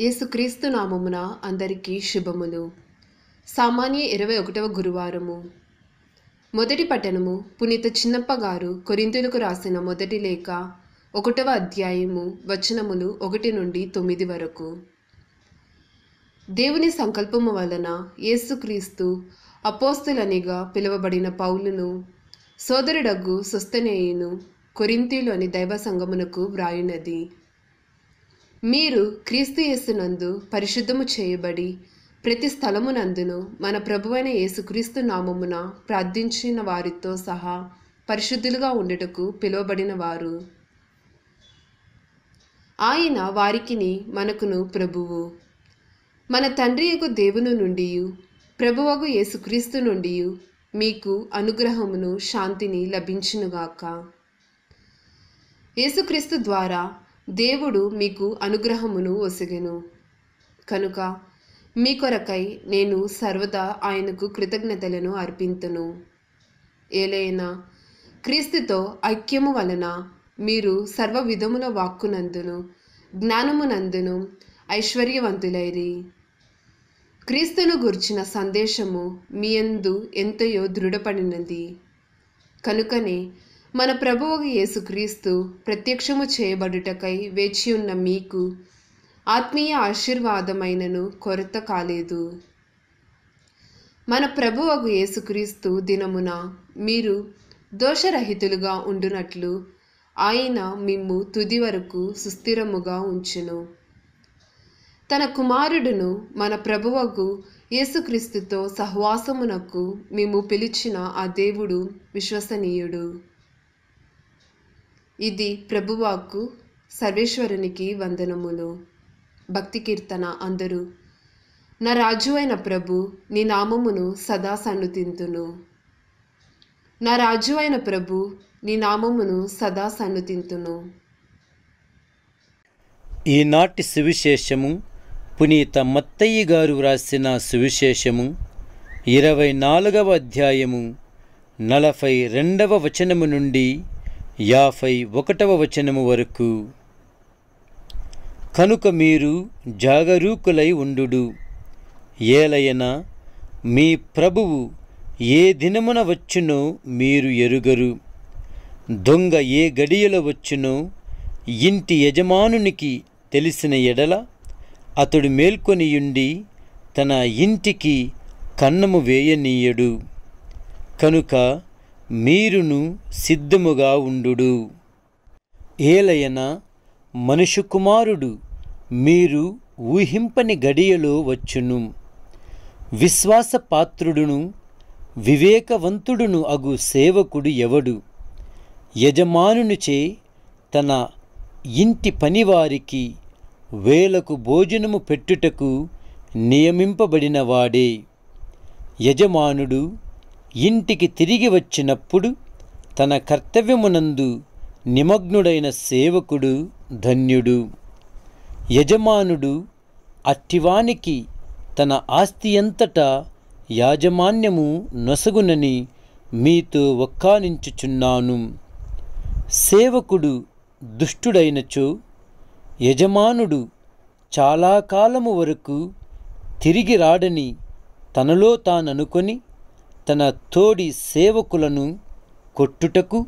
యేసుక్రీస్తు నామమున అందరికీ శుభములు సామాన్య ఇరవై ఒకటవ గురువారము మొదటి పట్టణము పునీత చిన్నప్ప గారు కొరింతులకు రాసిన మొదటి లేఖ ఒకటవ అధ్యాయము వచనములు ఒకటి నుండి తొమ్మిది వరకు దేవుని సంకల్పము వలన యేసుక్రీస్తు అపోస్తులనిగా పిలువబడిన పౌలును సోదరుడగ్గు సుస్తనేయును కొరింతీలోని దైవ సంగమునకు వ్రాయినది మీరు క్రీస్తు యేసునందు పరిశుద్ధము చేయబడి ప్రతి స్థలమునందును మన ప్రభువైన యేసుక్రీస్తు నామమున ప్రార్థించిన వారితో సహా పరిశుద్ధులుగా ఉండుటకు పిలువబడిన వారు ఆయన వారికిని మనకును ప్రభువు మన తండ్రి యొక్క దేవుని నుండి ప్రభువగు యేసుక్రీస్తు నుండి మీకు అనుగ్రహమును శాంతిని లభించునుగాక యేసుక్రీస్తు ద్వారా దేవుడు మీకు అనుగ్రహమును ఒసగెను కనుక మీ కొరకై నేను సర్వదా ఆయనకు కృతజ్ఞతలను అర్పింతును ఏలైనా క్రీస్తుతో ఐక్యము వలన మీరు సర్వ విధముల వాక్కునందును జ్ఞానమునందును ఐశ్వర్యవంతులైరి క్రీస్తును గుర్చిన సందేశము మీ మీయందు ఎంతయో దృఢపడినది కనుకనే మన ప్రభువు యేసుక్రీస్తు ప్రత్యక్షము చేయబడుటకై వేచి ఉన్న మీకు ఆత్మీయ ఆశీర్వాదమైనను కొరత కాలేదు మన ప్రభువగు యేసుక్రీస్తు దినమున మీరు దోషరహితులుగా ఉండునట్లు ఆయన మిమ్ము తుది వరకు సుస్థిరముగా ఉంచును తన కుమారుడును మన ప్రభువకు యేసుక్రీస్తుతో సహవాసమునకు మేము పిలిచిన ఆ దేవుడు విశ్వసనీయుడు ఇది ప్రభువాక్కు సర్వేశ్వరునికి వందనములు భక్తి కీర్తన అందరూ నా రాజు అయిన ప్రభు నీ నామమును సదా తింతును నా రాజు అయిన ప్రభు నీ నామమును సదా తింతును ఈనాటి సువిశేషము పునీత మత్తయ్య గారు వ్రాసిన సువిశేషము ఇరవై నాలుగవ అధ్యాయము నలభై రెండవ వచనము నుండి యాఫై ఒకటవ వచనము వరకు కనుక మీరు జాగరూకులై ఉండు ఏలయన మీ ప్రభువు ఏ దినమున వచ్చునో మీరు ఎరుగరు దొంగ ఏ గడియలో వచ్చునో ఇంటి యజమానునికి తెలిసిన ఎడల అతడు మేల్కొనియుండి తన ఇంటికి కన్నము వేయనీయడు కనుక మీరును సిద్ధముగా ఉండుడు ఏలయన మనుషు కుమారుడు మీరు ఊహింపని గడియలో వచ్చును విశ్వాసపాత్రుడును వివేకవంతుడును అగు సేవకుడు ఎవడు యజమానునిచే తన ఇంటి పనివారికి వేలకు భోజనము పెట్టుటకు నియమింపబడినవాడే యజమానుడు ఇంటికి తిరిగి వచ్చినప్పుడు తన కర్తవ్యమునందు నిమగ్నుడైన సేవకుడు ధన్యుడు యజమానుడు అట్టివానికి తన ఆస్తి అంతటా యాజమాన్యము నొసగునని మీతో ఒక్కానించుచున్నాను సేవకుడు దుష్టుడైనచో యజమానుడు చాలా కాలము వరకు తిరిగి రాడని తనలో తాననుకొని తన తోడి సేవకులను కొట్టుటకు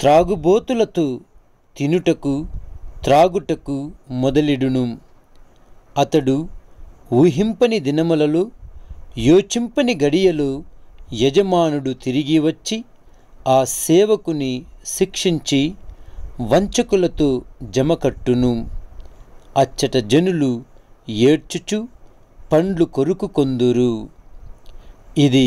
త్రాగుబోతులతో తినుటకు త్రాగుటకు మొదలెడును అతడు ఊహింపని దినములలో యోచింపని గడియలో యజమానుడు తిరిగి వచ్చి ఆ సేవకుని శిక్షించి వంచకులతో జమకట్టును అచ్చట జనులు ఏడ్చుచు పండ్లు కొరుకు కొందురు ఇది